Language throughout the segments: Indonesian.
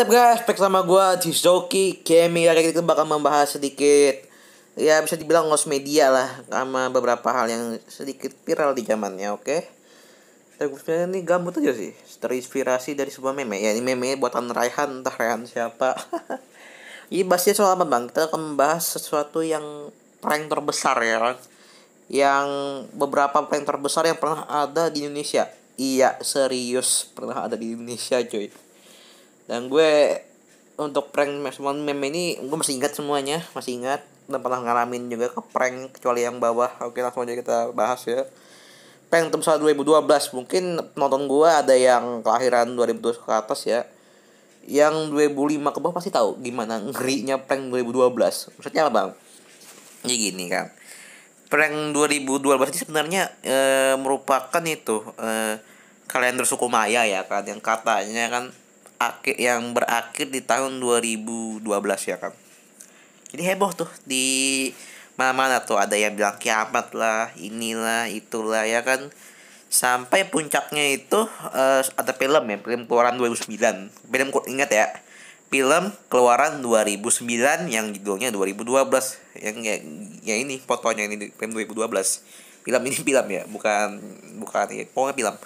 what's up guys, back sama gue di Zoki Kemi Hari ini kita bakal membahas sedikit Ya bisa dibilang ngos media lah Sama beberapa hal yang sedikit viral di zamannya oke okay? ini gambut aja sih Terinspirasi dari sebuah meme Ya ini meme buatan Raihan entah Raihan siapa Ini bahasnya soal apa bang? Kita akan membahas sesuatu yang prank terbesar ya Yang beberapa prank terbesar yang pernah ada di Indonesia Iya serius pernah ada di Indonesia cuy dan gue untuk prank maximum meme ini gue masih ingat semuanya masih ingat dan pernah ngalamin juga ke prank kecuali yang bawah oke langsung aja kita bahas ya prank terbesar 2012 mungkin nonton gue ada yang kelahiran 2002 ke atas ya yang 2005 ke bawah pasti tahu gimana ngerinya prank 2012 maksudnya apa bang ya gini kan prank 2012 ini sebenarnya e, merupakan itu e, kalender suku Maya ya kan yang katanya kan akhir yang berakhir di tahun 2012 ya kan jadi heboh tuh di mana-mana tuh ada yang bilang kiamat lah inilah itulah ya kan sampai puncaknya itu uh, ada film ya film keluaran 2009 film ingat ya film keluaran 2009 yang judulnya 2012 yang ya, ya ini fotonya ini film 2012 film ini film ya bukan bukan ya pokoknya film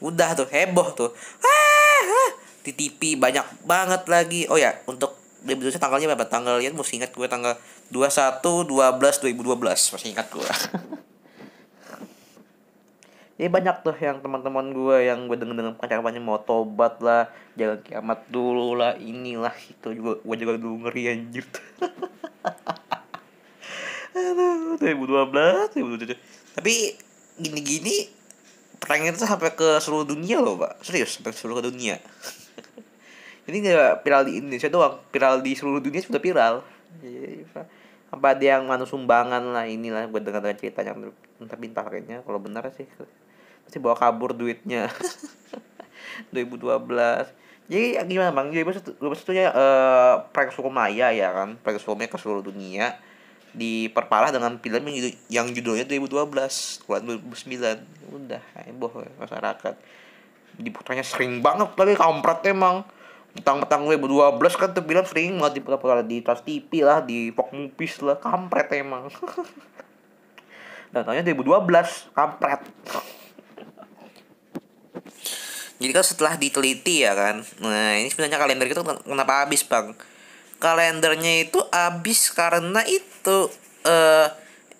udah tuh heboh tuh ah, ah TTP banyak banget lagi oh ya untuk debutnya tanggalnya berapa tanggal ya mesti ingat gue tanggal 21 12 2012 masih ingat gue Jadi ya, banyak tuh yang teman-teman gue yang gue denger-denger percakapannya mau tobat lah, jangan kiamat dulu lah, inilah itu juga gue juga dulu ngeri anjir. Aduh, 2012, 2012. Tapi gini-gini pertanyaan itu sampai ke seluruh dunia loh, Pak. Serius, sampai ke seluruh dunia ini gak viral di Indonesia doang viral di seluruh dunia sudah viral iya, apa ada yang mana sumbangan lah inilah gue dengar dengar cerita yang entah kayaknya kalau benar sih pasti bawa kabur duitnya 2012 jadi gimana bang jadi gue maksudnya uh, eh, prank suku Maya ya kan prank Maya ke seluruh dunia diperparah dengan film yang, judul, yang judulnya 2012 bulan 2009 udah heboh ya masyarakat diputarnya sering banget lagi kampret emang gue petang 2012 kan tuh bilang sering banget di pura di Trans TV lah, di Fox Movies lah, kampret emang. Dan tahunnya 2012, kampret. Jadi kan setelah diteliti ya kan. Nah, ini sebenarnya kalender itu kenapa habis, Bang? Kalendernya itu habis karena itu eh uh,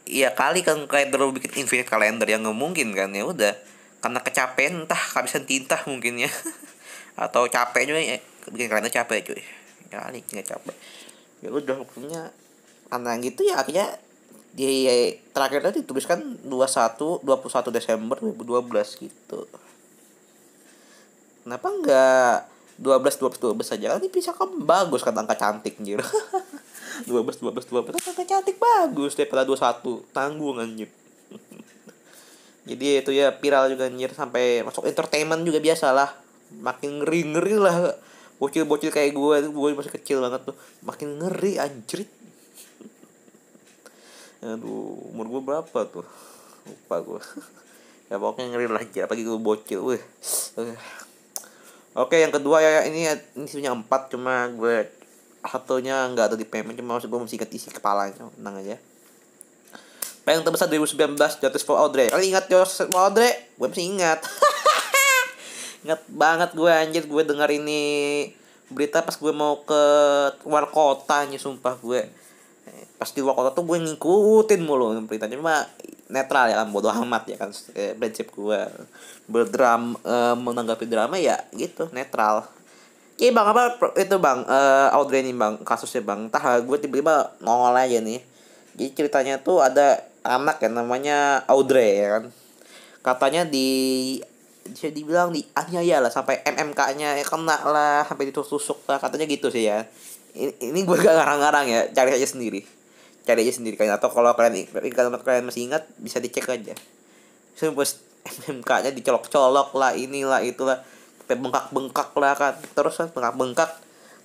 ya kali kan kalender bikin infinite kalender yang nggak mungkin kan ya udah karena kecapean entah kehabisan tinta mungkin ya atau capek juga ya bikin kalian capek cuy kali nggak capek ya udah hukumnya karena gitu ya akhirnya di terakhir tadi dituliskan puluh satu Desember dua belas gitu kenapa enggak 12 dua 12 saja kan bisa kan bagus kan angka cantik anjir 12 12 12 kan angka cantik bagus daripada 21 tanggung anjir jadi itu ya viral juga anjir sampai masuk entertainment juga biasalah makin ngeri ngeri lah bocil-bocil kayak gue itu gue masih kecil banget tuh makin ngeri anjrit aduh umur gue berapa tuh lupa gue ya pokoknya ngeri lagi apalagi gue bocil wih eh. oke yang kedua ya ini ini punya empat cuma gue satunya nggak ada di payment cuma maksud gue masih ikat isi kepalanya tenang aja Pengen terbesar 2019 Justice for Audrey Kalian ingat ya for Audrey? Gue masih ingat Ingat banget gue anjir gue denger ini berita pas gue mau ke luar kota nih sumpah gue. Pas di luar kota tuh gue ngikutin mulu beritanya cuma netral ya kan bodoh amat ya kan eh, prinsip gue berdram eh, menanggapi drama ya gitu netral Iya bang apa itu bang uh, Audrey nih bang kasusnya bang tah gue tiba-tiba nongol aja nih Jadi ceritanya tuh ada anak ya namanya Audrey ya kan Katanya di bisa dibilang di ya lah sampai MMK-nya ya kena lah sampai ditusuk-tusuk lah katanya gitu sih ya ini, ini gue gak ngarang-ngarang ya cari aja sendiri cari aja sendiri kalian atau kalau kalian kalau kalian masih ingat bisa dicek aja terus MMK-nya dicolok-colok lah inilah itulah sampai bengkak-bengkak lah kan terus kan, bengkak-bengkak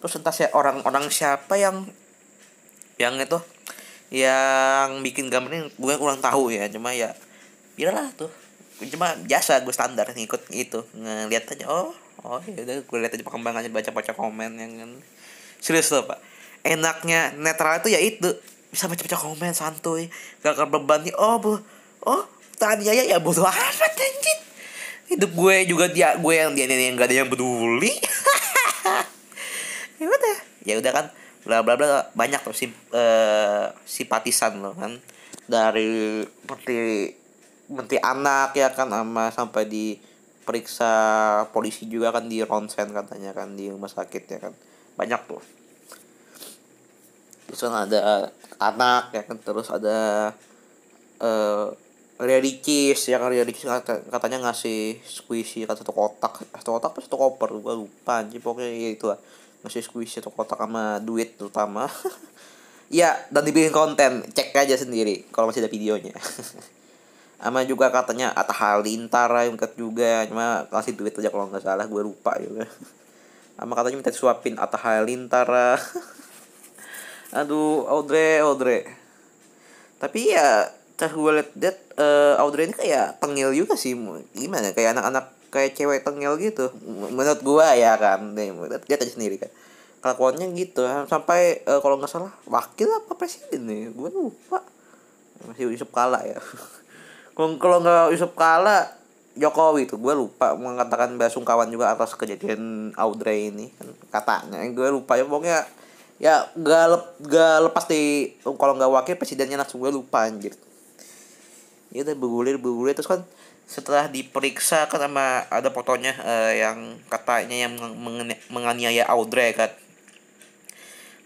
terus entah si orang-orang siapa yang yang itu yang bikin gambarnya gue kurang tahu ya cuma ya biarlah tuh cuma biasa gue standar ngikut itu ngelihat aja oh oh ya udah gue lihat aja perkembangannya baca baca komen yang kan. serius loh pak enaknya netral itu ya itu bisa baca baca komen santuy gak beban nih oh bu oh tadi aja ya butuh amat anjir hidup gue juga dia gue yang dia yang gak ada yang peduli ya udah ya udah kan bla bla bla banyak tuh sim, uh, simpatisan loh kan dari seperti menti anak ya kan sama sampai di periksa polisi juga kan di ronsen katanya kan di rumah sakit ya kan banyak tuh terus kan ada anak ya kan terus ada uh, eh, realicis ya kan realicis kan katanya ngasih squishy kan satu kotak satu kotak apa satu koper gua lupa anjir pokoknya ya itu lah ngasih squishy satu kotak sama duit terutama ya dan dibikin konten cek aja sendiri kalau masih ada videonya sama juga katanya Atta Halintara yang ket juga cuma kasih duit aja kalau nggak salah gue lupa juga sama katanya minta suapin Atta Halintara aduh Audrey Audrey tapi ya cah gue liat that uh, eh, Audrey ini kayak tengil juga sih gimana ya, kayak anak-anak kayak cewek tengil gitu menurut gue ya kan dia tadi sendiri kan kelakuannya gitu sampai uh, kalau nggak salah wakil apa presiden nih ya? gue lupa masih Yusuf kalah ya kalau nggak Yusuf Kala Jokowi tuh gue lupa mengatakan kawan juga atas kejadian Audrey ini katanya gue lupa ya pokoknya ya gak, lep, gak lepas di kalau nggak wakil presidennya langsung gue lupa anjir ya udah bergulir bergulir terus kan setelah diperiksa kan sama ada fotonya uh, yang katanya yang menganiaya Audrey kan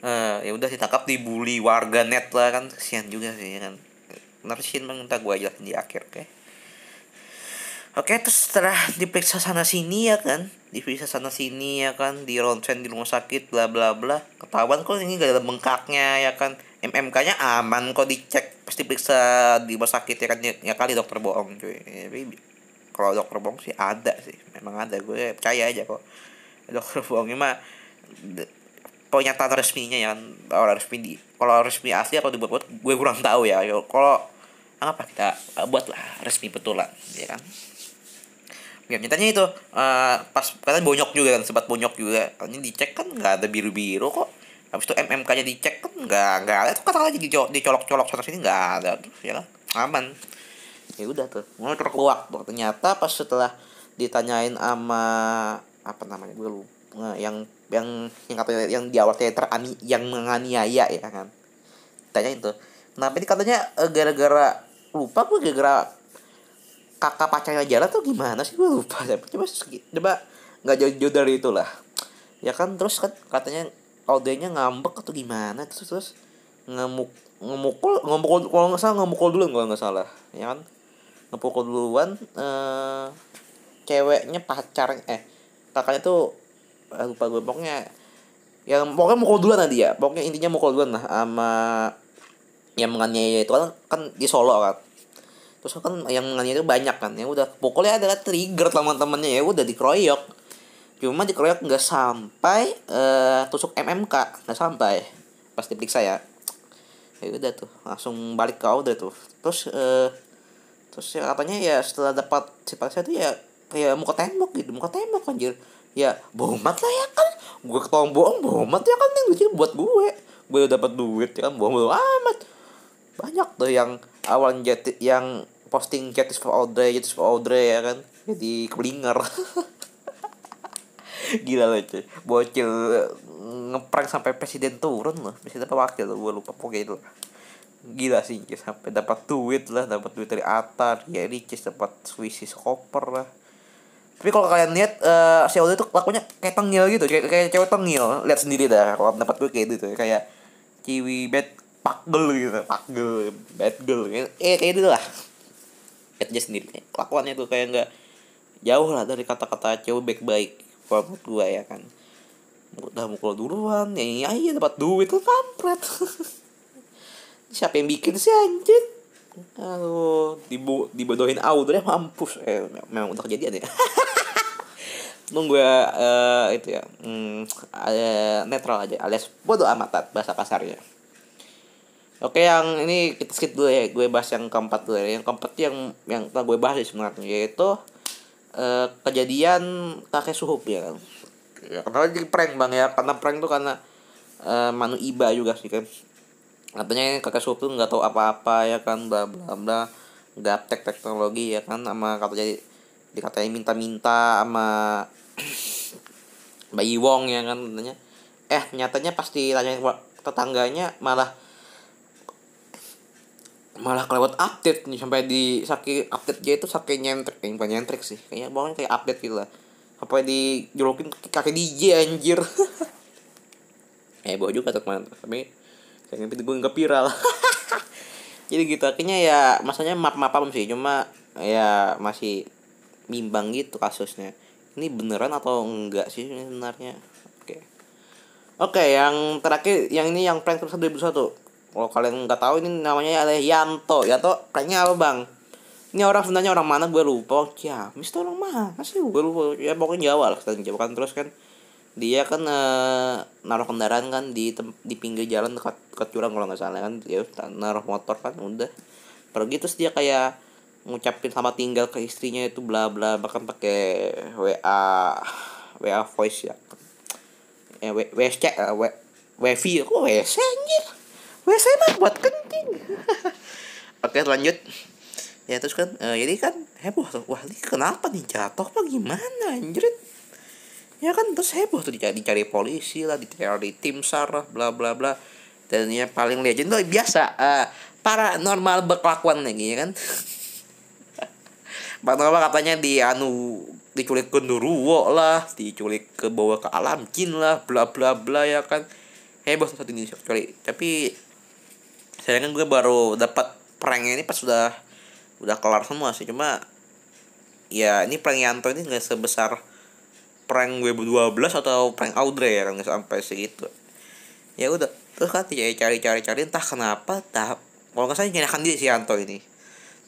uh, ya udah ditangkap dibully warga net lah kan kesian juga sih ya kan nerusin minta gue aja di akhir oke okay? oke okay, terus setelah diperiksa sana sini ya kan diperiksa sana sini ya kan di ronsen di rumah sakit bla bla bla ketahuan kok ini gak ada bengkaknya ya kan MMK nya aman kok dicek pasti periksa di rumah sakit ya kan ya, ya kali dokter bohong cuy tapi kalau dokter bohong sih ada sih memang ada gue percaya aja kok dokter bohongnya mah pernyataan resminya ya kan orang resmi di kalau resmi asli atau dibuat-buat gue kurang tahu ya kalau apa kita eh, buatlah resmi betulan ya kan Ya, nyatanya itu uh, pas kata bonyok juga kan sempat bonyok juga ini dicek kan nggak ada biru biru kok habis itu MMK nya dicek kan nggak nggak ada tuh kata lagi dicolok colok sana sini nggak ada tuh, ya kan aman ya udah tuh mulai terkuak tuh ternyata pas setelah ditanyain sama apa namanya gue lupa eh, yang yang yang katanya yang di awal teater ani yang menganiaya ya kan Tanya itu. nah ini katanya gara-gara lupa gue gara-gara kakak pacarnya jalan tuh gimana sih gue lupa tapi coba coba nggak jauh-jauh dari itulah ya kan terus kan katanya audenya ngambek atau gimana terus terus ngemuk ngemukul ngemukul kalau nggak salah ngemukul duluan kalau nggak salah ya kan ngepukul duluan eh ceweknya pacar eh kakaknya tuh eh, lupa gue pokoknya yang pokoknya mukul duluan tadi ya pokoknya intinya mukul duluan lah sama yang menganiaya itu kan kan di Solo kan terus kan yang nganya itu banyak kan ya udah pokoknya adalah trigger teman-temannya ya udah dikeroyok cuma dikeroyok nggak sampai uh, tusuk MMK nggak sampai pas diperiksa ya ya udah tuh langsung balik ke Audrey tuh terus uh, terus ya katanya ya setelah dapat si pasien itu ya kayak muka tembok gitu muka tembok anjir ya bohongat lah ya kan gue ketahuan bohong bohongat ya kan yang lucu buat gue gue udah dapat duit ya kan bohong bohong amat banyak tuh yang awal jadi yang posting chat Justice for Audrey Justice for Audrey ya kan jadi kelinger gila loh cuy bocil eh, ngeprank sampai presiden turun loh presiden apa wakil gue lupa pokoknya itu gila sih cuy. sampai dapat duit lah dapat duit dari Atar ya Ricis dapat Swissis Koper lah tapi kalau kalian lihat uh, si Audrey tuh lakunya kayak tengil gitu kayak kayak cewek tengil lihat sendiri dah kalau dapat gue kayak gitu kayak kiwi bad gel gitu gel, bad girl eh kayak gitu lah lihat aja sendiri kelakuannya tuh kayak nggak jauh lah dari kata-kata cewek baik-baik kalau gue ya kan udah mukul duluan ya iya dapat duit tuh kan kampret siapa yang bikin sih anjing Aduh, dibu dibodohin Audrey mampus. Eh, memang udah kejadian ya. Nunggu ya uh, eh, itu ya. Hmm, uh, netral aja alias bodoh amat bahasa pasarnya. Oke yang ini kita skip dulu ya gue bahas yang keempat dulu ya. yang keempat yang yang telah gue bahas sebenarnya yaitu uh, kejadian kakek suhu ya kan ya, karena jadi prank bang ya karena prank tuh karena uh, manu iba juga sih kan katanya kakek suhu tuh nggak tahu apa-apa ya kan bla bla bla gaptek teknologi ya kan sama kata jadi dikatain minta-minta sama Bayi Wong ya kan katanya eh nyatanya pasti tanya tetangganya malah malah kelewat update nih sampai di saki update dia itu saking nyentrik yang bukan nyentrik sih kayaknya bawahnya kayak update gitu lah sampai jolokin kaki DJ anjir eh bawa juga tuh kemarin tapi kayaknya itu gue nggak viral jadi gitu akhirnya ya masanya map mapam sih cuma ya masih bimbang gitu kasusnya ini beneran atau enggak sih sebenarnya oke okay. oke okay, yang terakhir yang ini yang prank terbesar 2001 kalau kalian nggak tahu ini namanya ada Yanto Yanto kayaknya apa bang ini orang sebenarnya orang mana gue lupa ya mister orang mana sih gue lupa ya pokoknya Jawa lah kita Jawa kan terus kan dia kan e, naruh kendaraan kan di tem di pinggir jalan dekat dekat curang kalau nggak salah kan dia naruh motor kan udah pergi terus dia kayak ngucapin sama tinggal ke istrinya itu bla bla bahkan pakai wa wa voice ya eh w wc w eh, wv kok wc anjir WC mah buat kencing oke lanjut ya terus kan uh, jadi kan heboh tuh wah ini kenapa nih jatuh apa gimana anjir ya kan terus heboh tuh dicari, dicari polisi lah diteror di tim sar lah bla bla bla dan yang paling legend tuh biasa uh, eh, normal berkelakuan lagi ya kan paranormal katanya di anu diculik ke Nuruwo lah diculik ke bawah ke alam jin lah bla bla bla ya kan heboh satu Indonesia diculik, tapi saya kan gue baru dapat pranknya ini pas sudah udah kelar semua sih cuma ya ini prank Yanto ini nggak sebesar prank gue 12 atau prank Audrey ya kan nggak sampai segitu ya udah terus kan cari cari cari entah kenapa tah kalau nggak saya nyerahkan diri si Yanto ini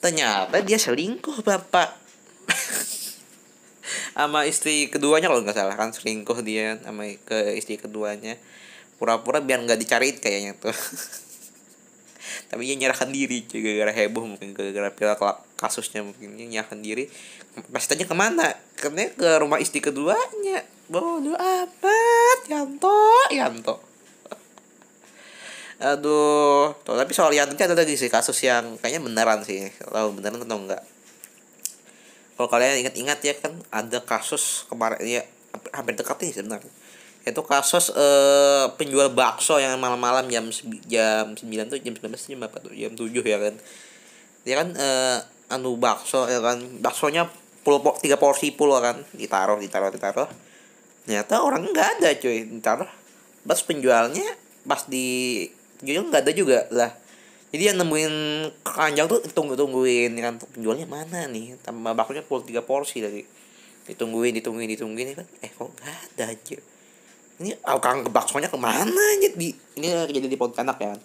ternyata dia selingkuh bapak sama istri keduanya kalau nggak salah kan selingkuh dia sama ke istri keduanya pura-pura biar nggak dicariin kayaknya tuh tapi dia nyerahkan diri gara-gara heboh mungkin gara-gara kasusnya mungkin dia nyerahkan diri pas tanya kemana karena ke rumah istri keduanya bodo amat Yanto Yanto aduh tuh tapi soal Yanto ada lagi sih kasus yang kayaknya beneran sih tahu beneran atau enggak kalau kalian ingat-ingat ya kan ada kasus kemarin ya hampir dekat nih sebenarnya itu kasus uh, penjual bakso yang malam-malam jam jam 9 tuh jam 9 jam apa tuh jam 7 ya kan dia ya kan uh, anu bakso ya kan baksonya puluh tiga porsi puluh kan ditaruh ditaruh ditaruh ternyata orang nggak ada cuy ditaruh pas penjualnya pas di penjual nggak ada juga lah jadi yang nemuin keranjang tuh tunggu tungguin ya kan penjualnya mana nih tambah baksonya puluh tiga porsi lagi ditungguin ditungguin ditungguin ya kan eh kok nggak ada cuy ini kang kebaksonya kemana aja di ini jadi di Pontianak ya kan?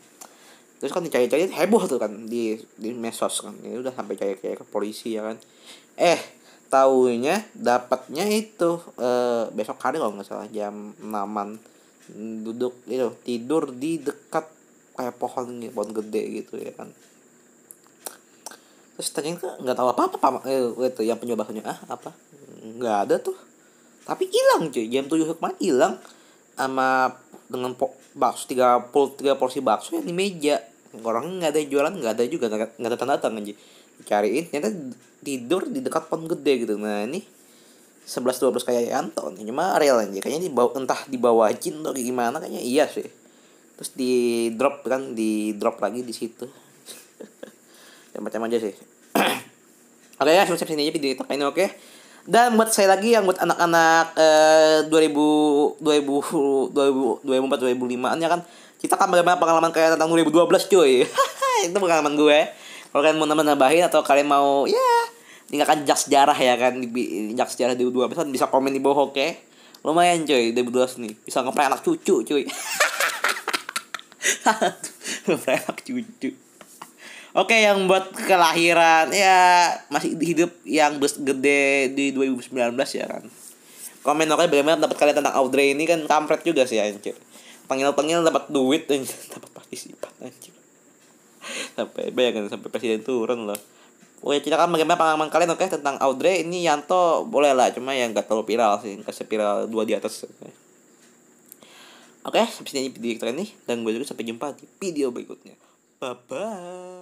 terus kan dicari-cari heboh tuh kan di di mesos kan ini ya udah sampai cari kayak ke polisi ya kan eh tahunya dapatnya itu eh, besok hari kalau nggak salah jam enaman duduk itu tidur di dekat kayak pohon gitu pohon gede gitu ya kan terus tanya tuh nggak tahu apa apa pak eh, itu yang penyebabnya ah apa nggak ada tuh tapi hilang cuy jam tujuh kemarin hilang sama dengan po bakso tiga pul tiga porsi bakso yang di meja orang nggak ada jualan nggak ada juga nggak ada tanda tangan aja cariin ternyata tidur di dekat pon gede gitu nah ini sebelas dua belas kayak Anton cuma real aja kayaknya di bawah entah di bawah jin atau gimana kayaknya iya sih terus di drop kan di drop lagi di situ macam-macam aja sih oke okay, ya sampai sini aja video kita ini oke okay? Dan buat saya lagi yang buat anak-anak eh, 2000 2000 2000 2004 2005 ya kan kita kan bagaimana pengalaman kalian tentang 2012 cuy. itu pengalaman gue. Kalau kalian mau nambah-nambahin atau kalian mau ya tinggalkan jejak sejarah ya kan jejak sejarah 2012 kan bisa komen di bawah oke. Okay? Lumayan cuy 2012 nih. Bisa ngeplay anak cucu cuy. ngeplay anak cucu. Oke, yang buat kelahiran ya masih hidup yang bus gede di 2019 ya kan. Komen oke bagaimana dapat kalian tentang Audrey ini kan kampret juga sih anjir. Panggil-panggil dapat duit dan dapat partisipan anjir. Sampai bayangin sampai presiden turun loh. Oke, kita kan bagaimana pengalaman kalian oke tentang Audrey ini Yanto boleh lah cuma yang gak terlalu viral sih, enggak viral dua di atas. Oke. Oke, sampai sini video kita ini dan gue juga sampai jumpa di video berikutnya. Bye bye.